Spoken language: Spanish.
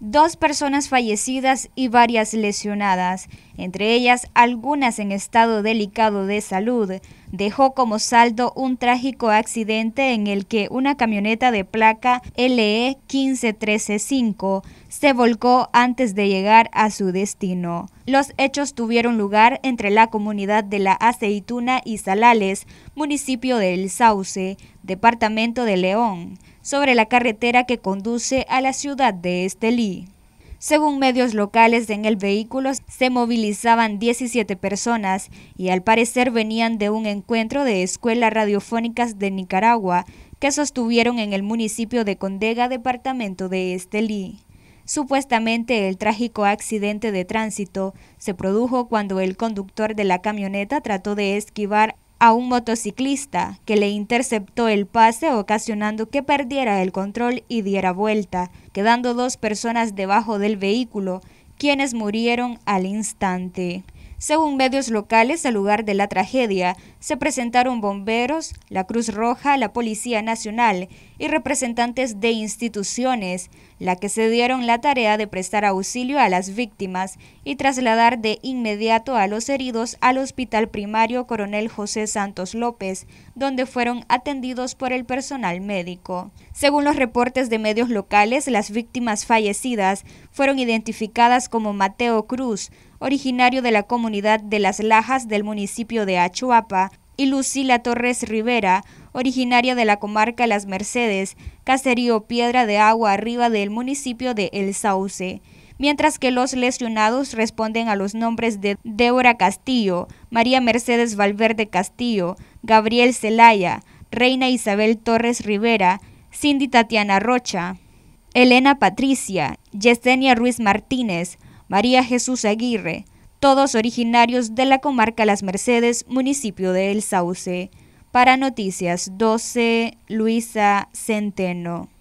dos personas fallecidas y varias lesionadas, entre ellas algunas en estado delicado de salud, dejó como saldo un trágico accidente en el que una camioneta de placa LE 15135 se volcó antes de llegar a su destino. Los hechos tuvieron lugar entre la comunidad de La Aceituna y Salales, municipio de El Sauce, departamento de León sobre la carretera que conduce a la ciudad de Estelí. Según medios locales, en el vehículo se movilizaban 17 personas y al parecer venían de un encuentro de escuelas radiofónicas de Nicaragua que sostuvieron en el municipio de Condega, departamento de Estelí. Supuestamente el trágico accidente de tránsito se produjo cuando el conductor de la camioneta trató de esquivar a un motociclista que le interceptó el pase ocasionando que perdiera el control y diera vuelta, quedando dos personas debajo del vehículo, quienes murieron al instante. Según medios locales, al lugar de la tragedia se presentaron bomberos, la Cruz Roja, la Policía Nacional y representantes de instituciones, la que se dieron la tarea de prestar auxilio a las víctimas y trasladar de inmediato a los heridos al Hospital Primario Coronel José Santos López, donde fueron atendidos por el personal médico. Según los reportes de medios locales, las víctimas fallecidas fueron identificadas como Mateo Cruz, originario de la comunidad de Las Lajas del municipio de Achuapa, y Lucila Torres Rivera, originaria de la comarca Las Mercedes, caserío Piedra de Agua arriba del municipio de El Sauce. Mientras que los lesionados responden a los nombres de Débora Castillo, María Mercedes Valverde Castillo, Gabriel Celaya, Reina Isabel Torres Rivera, Cindy Tatiana Rocha, Elena Patricia, Yesenia Ruiz Martínez, María Jesús Aguirre, todos originarios de la comarca Las Mercedes, municipio de El Sauce. Para Noticias 12, Luisa Centeno.